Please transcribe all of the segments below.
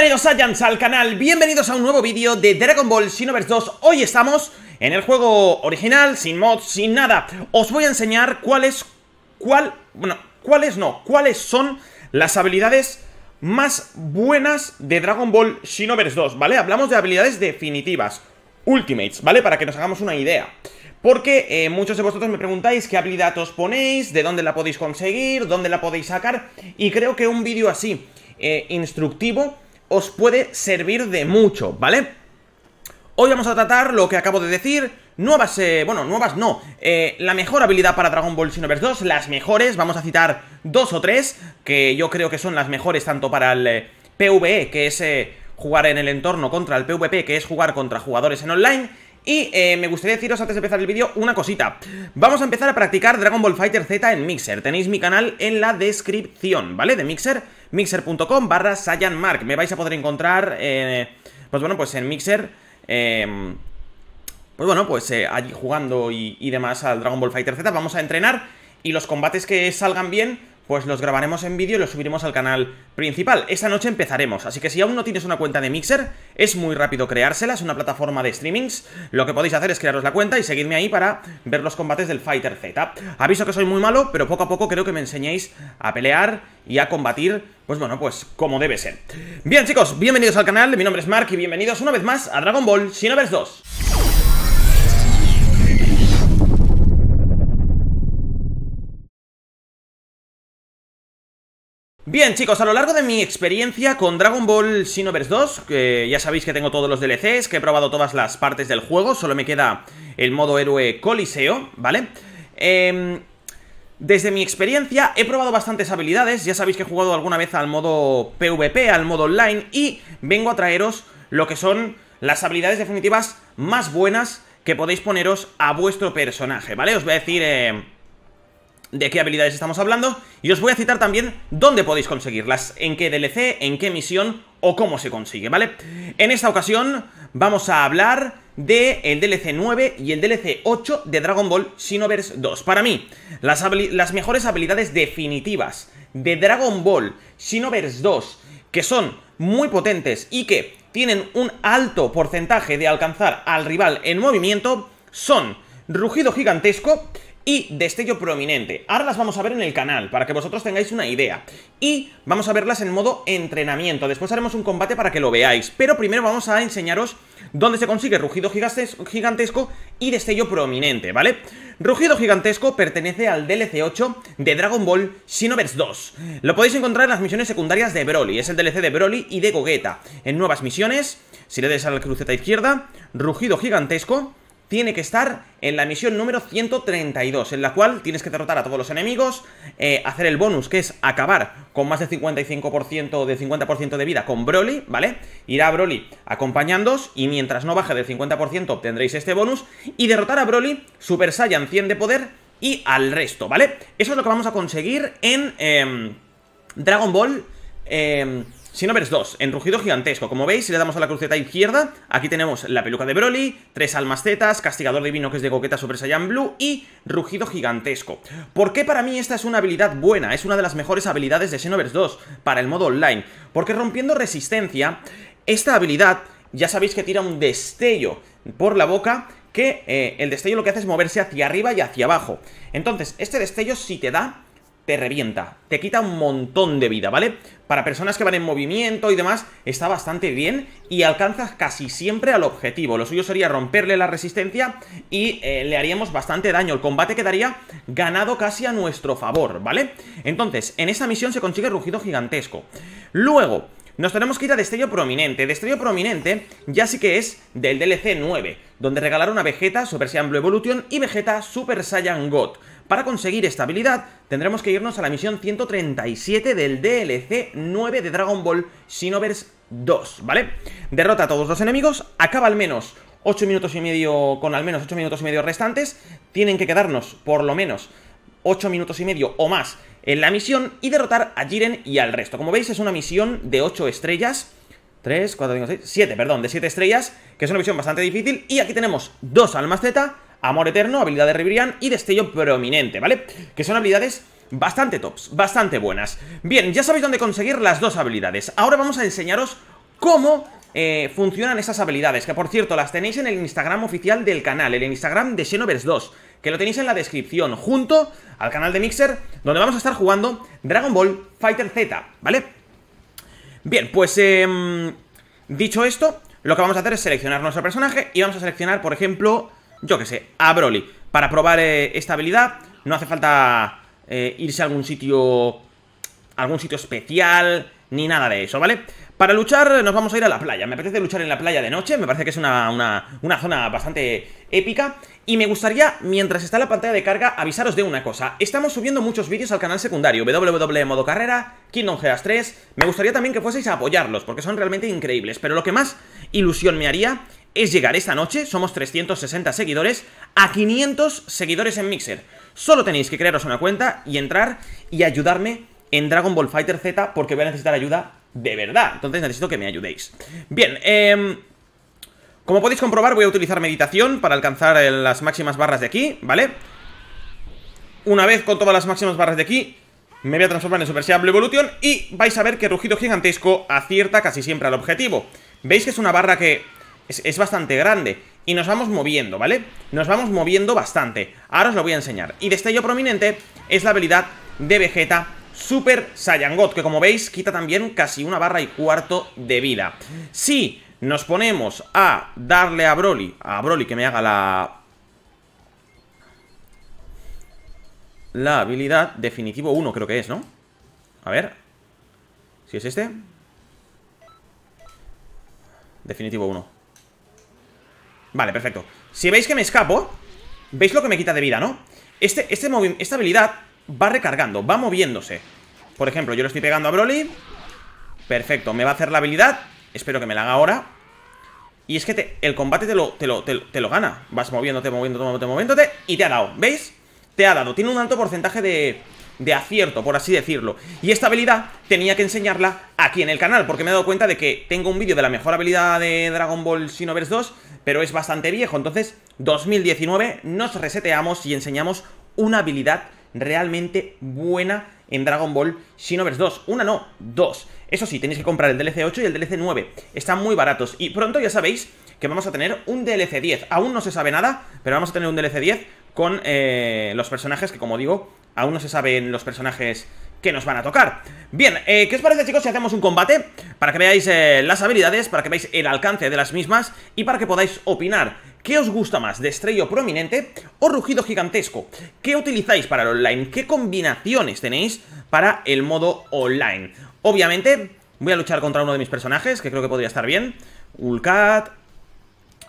Bienvenidos a Jans al canal, bienvenidos a un nuevo vídeo de Dragon Ball Xenoverse 2 Hoy estamos en el juego original, sin mods, sin nada Os voy a enseñar cuáles, cuál, bueno, cuáles no, cuáles son las habilidades más buenas de Dragon Ball Xenoverse 2, ¿vale? Hablamos de habilidades definitivas, Ultimates, ¿vale? Para que nos hagamos una idea porque eh, muchos de vosotros me preguntáis qué habilidad os ponéis, de dónde la podéis conseguir, dónde la podéis sacar, y creo que un vídeo así, eh, instructivo, os puede servir de mucho, ¿vale? Hoy vamos a tratar lo que acabo de decir, nuevas, eh, bueno, nuevas no, eh, la mejor habilidad para Dragon Ball Xenoverse 2, las mejores, vamos a citar dos o tres, que yo creo que son las mejores tanto para el eh, PvE, que es eh, jugar en el entorno, contra el PvP, que es jugar contra jugadores en online, y me gustaría deciros antes de empezar el vídeo una cosita Vamos a empezar a practicar Dragon Ball Fighter Z en Mixer Tenéis mi canal en la descripción, ¿vale? De Mixer mixer.com barra Mark. Me vais a poder encontrar, eh, pues bueno, pues en Mixer... Eh, pues bueno, pues eh, allí jugando y, y demás al Dragon Ball Fighter Z, vamos a entrenar y los combates que salgan bien, pues los grabaremos en vídeo y los subiremos al canal principal. Esta noche empezaremos, así que si aún no tienes una cuenta de Mixer, es muy rápido creársela, es una plataforma de streamings. Lo que podéis hacer es crearos la cuenta y seguirme ahí para ver los combates del Fighter Z. Aviso que soy muy malo, pero poco a poco creo que me enseñéis a pelear y a combatir, pues bueno, pues como debe ser. Bien chicos, bienvenidos al canal, mi nombre es Mark y bienvenidos una vez más a Dragon Ball Xenoverse 2. Bien chicos, a lo largo de mi experiencia con Dragon Ball Xenoverse 2 que Ya sabéis que tengo todos los DLCs, que he probado todas las partes del juego Solo me queda el modo héroe Coliseo, ¿vale? Em, desde mi experiencia he probado bastantes habilidades, ya sabéis que he jugado alguna vez al modo PvP, al modo online y vengo a traeros lo que son las habilidades definitivas más buenas que podéis poneros a vuestro personaje, ¿vale? Os voy a decir eh, de qué habilidades estamos hablando y os voy a citar también dónde podéis conseguirlas, en qué DLC, en qué misión o cómo se consigue, ¿vale? En esta ocasión vamos a hablar de el DLC 9 y el DLC 8 de Dragon Ball Xenoverse 2. Para mí, las, las mejores habilidades definitivas de Dragon Ball Xenoverse 2, que son muy potentes y que tienen un alto porcentaje de alcanzar al rival en movimiento, son Rugido Gigantesco, y Destello Prominente. Ahora las vamos a ver en el canal, para que vosotros tengáis una idea. Y vamos a verlas en modo entrenamiento. Después haremos un combate para que lo veáis. Pero primero vamos a enseñaros dónde se consigue Rugido Gigantesco y Destello Prominente, ¿vale? Rugido Gigantesco pertenece al DLC 8 de Dragon Ball Xenoverse 2. Lo podéis encontrar en las misiones secundarias de Broly. Es el DLC de Broly y de Gogeta. En nuevas misiones, si le des a la cruceta izquierda, Rugido Gigantesco tiene que estar en la misión número 132, en la cual tienes que derrotar a todos los enemigos, eh, hacer el bonus, que es acabar con más de 55% de 50% de vida con Broly, ¿vale? Irá Broly acompañándos y mientras no baje del 50% obtendréis este bonus y derrotar a Broly, Super Saiyan 100 de poder y al resto, ¿vale? Eso es lo que vamos a conseguir en em, Dragon Ball... Em, Sinovers 2, en rugido gigantesco. Como veis, si le damos a la cruceta izquierda, aquí tenemos la peluca de Broly, tres almas castigador divino que es de coqueta sobre Saiyan Blue y rugido gigantesco. ¿Por qué para mí esta es una habilidad buena? Es una de las mejores habilidades de Xenoverse 2 para el modo online. Porque rompiendo resistencia, esta habilidad ya sabéis que tira un destello por la boca que eh, el destello lo que hace es moverse hacia arriba y hacia abajo. Entonces, este destello si te da te revienta. Te quita un montón de vida, ¿vale? Para personas que van en movimiento y demás, está bastante bien y alcanzas casi siempre al objetivo. Lo suyo sería romperle la resistencia y eh, le haríamos bastante daño. El combate quedaría ganado casi a nuestro favor, ¿vale? Entonces, en esa misión se consigue rugido gigantesco. Luego, nos tenemos que ir a Destello Prominente. Destello Prominente ya sí que es del DLC 9, donde regalaron a Vegeta Super Saiyan Blue Evolution y Vegeta Super Saiyan God. Para conseguir esta habilidad tendremos que irnos a la misión 137 del DLC 9 de Dragon Ball Xenoverse 2, ¿vale? Derrota a todos los enemigos, acaba al menos 8 minutos y medio, con al menos 8 minutos y medio restantes, tienen que quedarnos por lo menos 8 minutos y medio o más en la misión y derrotar a Jiren y al resto. Como veis es una misión de 8 estrellas, 3, 4, 5, 6, 7, perdón, de 7 estrellas, que es una misión bastante difícil. Y aquí tenemos dos almas Z, Amor Eterno, habilidad de Ribrian y Destello Prominente, ¿vale? Que son habilidades bastante tops, bastante buenas. Bien, ya sabéis dónde conseguir las dos habilidades. Ahora vamos a enseñaros cómo eh, funcionan esas habilidades, que por cierto las tenéis en el Instagram oficial del canal, el Instagram de Xenoverse 2, que lo tenéis en la descripción, junto al canal de Mixer, donde vamos a estar jugando Dragon Ball Fighter Z, ¿vale? Bien, pues em, dicho esto, lo que vamos a hacer es seleccionar nuestro personaje y vamos a seleccionar, por ejemplo, yo que sé, a Broly. Para probar eh, esta habilidad no hace falta eh, irse a algún sitio, algún sitio especial, ni nada de eso, ¿vale? Para luchar nos vamos a ir a la playa. Me apetece luchar en la playa de noche, me parece que es una, una, zona bastante épica. Y me gustaría, mientras está la pantalla de carga, avisaros de una cosa. Estamos subiendo muchos vídeos al canal secundario, WW Modo Carrera, Kingdom Hearts 3. Me gustaría también que fueseis a apoyarlos, porque son realmente increíbles. Pero lo que más ilusión me haría es llegar esta noche, somos 360 seguidores, a 500 seguidores en Mixer. Solo tenéis que crearos una cuenta y entrar y ayudarme en Dragon Ball Fighter Z porque voy a necesitar ayuda de verdad. Entonces necesito que me ayudéis. Bien, eh... Como podéis comprobar voy a utilizar meditación para alcanzar las máximas barras de aquí, ¿vale? Una vez con todas las máximas barras de aquí me voy a transformar en Super Saiyan Evolution y vais a ver que Rugido Gigantesco acierta casi siempre al objetivo. Veis que es una barra que es, bastante grande y nos vamos moviendo, ¿vale? Nos vamos moviendo bastante. Ahora os lo voy a enseñar. Y destello prominente es la habilidad de Vegeta Super Saiyan God, que como veis quita también casi una barra y cuarto de vida. Si nos ponemos a darle a Broly, a Broly que me haga la... La habilidad definitivo 1 creo que es, ¿no? A ver. Si es este. Definitivo 1. Vale, perfecto Si veis que me escapo Veis lo que me quita de vida, ¿no? Este, este esta habilidad va recargando, va moviéndose Por ejemplo, yo lo estoy pegando a Broly Perfecto, me va a hacer la habilidad Espero que me la haga ahora Y es que el combate te lo, te, lo, te, lo gana Vas moviéndote, moviéndote, moviéndote Y te ha dado, ¿veis? Te ha dado, tiene un alto porcentaje de, de acierto, por así decirlo. Y esta habilidad tenía que enseñarla aquí en el canal, porque me he dado cuenta de que tengo un vídeo de la mejor habilidad de Dragon Ball Xenoverse 2, pero es bastante viejo. Entonces, 2019 nos reseteamos y enseñamos una habilidad realmente buena en Dragon Ball Xenoverse 2. Una no, dos. Eso sí, tenéis que comprar el DLC 8 y el DLC 9. Están muy baratos. Y pronto ya sabéis que vamos a tener un DLC 10. Aún no se sabe nada, pero vamos a tener un DLC 10 con eh, los personajes que, como digo, Aún no se saben los personajes que nos van a tocar. Bien, eh, ¿qué os parece chicos si hacemos un combate? Para que veáis eh, las habilidades, para que veáis el alcance de las mismas y para que podáis opinar. ¿Qué os gusta más, estrello prominente o rugido gigantesco? ¿Qué utilizáis para el online? ¿Qué combinaciones tenéis para el modo online? Obviamente, voy a luchar contra uno de mis personajes, que creo que podría estar bien. Ulcat,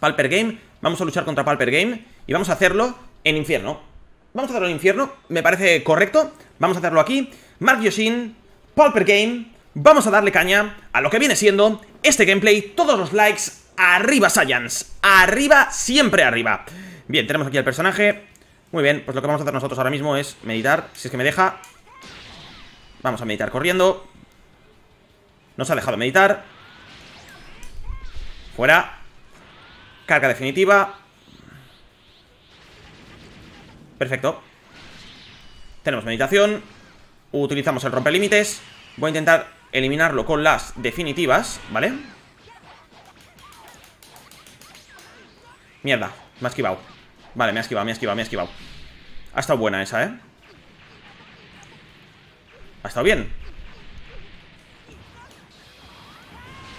Palper Game. Vamos a luchar contra Palper Game y vamos a hacerlo en infierno. Vamos a hacerlo al infierno, me parece correcto. Vamos a hacerlo aquí. Mark Yoshin, Pulper Game. Vamos a darle caña a lo que viene siendo este gameplay. Todos los likes, arriba Science. Arriba, siempre arriba. Bien, tenemos aquí al personaje. Muy bien, pues lo que vamos a hacer nosotros ahora mismo es meditar. Si es que me deja. Vamos a meditar corriendo. Nos ha dejado meditar. Fuera. Carga definitiva. Perfecto Tenemos meditación Utilizamos el límites. Voy a intentar eliminarlo con las definitivas ¿Vale? Mierda, me ha esquivado Vale, me ha esquivado, me ha esquivado, me ha esquivado Ha estado buena esa, ¿eh? Ha estado bien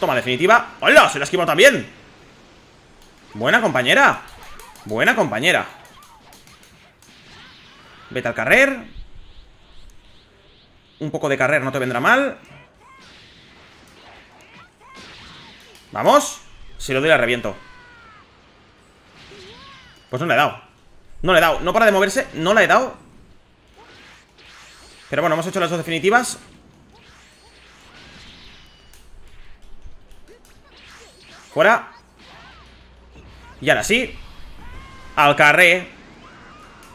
Toma definitiva ¡Hola! ¡Se la esquivado también! Buena compañera Buena compañera Vete al carrer. Un poco de carrer no te vendrá mal. Vamos. Si lo doy, la reviento. Pues no le he dado. No le he dado. No para de moverse. No la he dado. Pero bueno, hemos hecho las dos definitivas. Fuera. Y ahora sí. Al carrer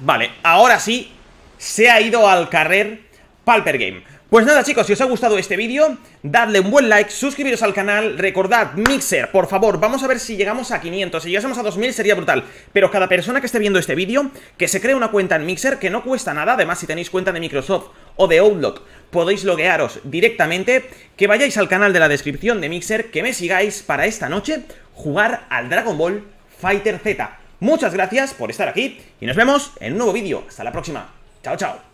Vale, ahora sí, se ha ido al carrer Palper Game. Pues nada chicos, si os ha gustado este vídeo, dadle un buen like, suscribiros al canal, recordad, Mixer, por favor, vamos a ver si llegamos a 500, si llegásemos a 2000 sería brutal, pero cada persona que esté viendo este vídeo, que se cree una cuenta en Mixer, que no cuesta nada, además si tenéis cuenta de Microsoft o de Outlook, podéis loguearos directamente, que vayáis al canal de la descripción de Mixer, que me sigáis para esta noche jugar al Dragon Ball Fighter Z. Muchas gracias por estar aquí y nos vemos en un nuevo vídeo. Hasta la próxima. Chao, chao.